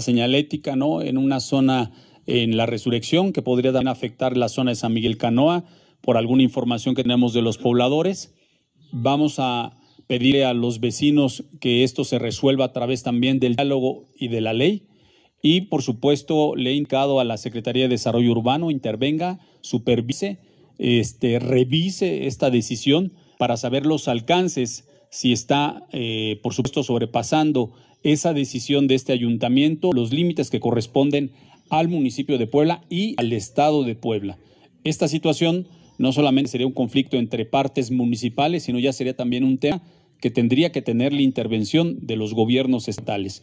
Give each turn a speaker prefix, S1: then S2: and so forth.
S1: señalética, ¿no? En una zona en la resurrección que podría afectar la zona de San Miguel Canoa por alguna información que tenemos de los pobladores. Vamos a pedirle a los vecinos que esto se resuelva a través también del diálogo y de la ley. Y por supuesto le he indicado a la Secretaría de Desarrollo Urbano, intervenga, supervise, este, revise esta decisión para saber los alcances si está, eh, por supuesto, sobrepasando esa decisión de este ayuntamiento, los límites que corresponden al municipio de Puebla y al Estado de Puebla. Esta situación no solamente sería un conflicto entre partes municipales, sino ya sería también un tema que tendría que tener la intervención de los gobiernos estatales.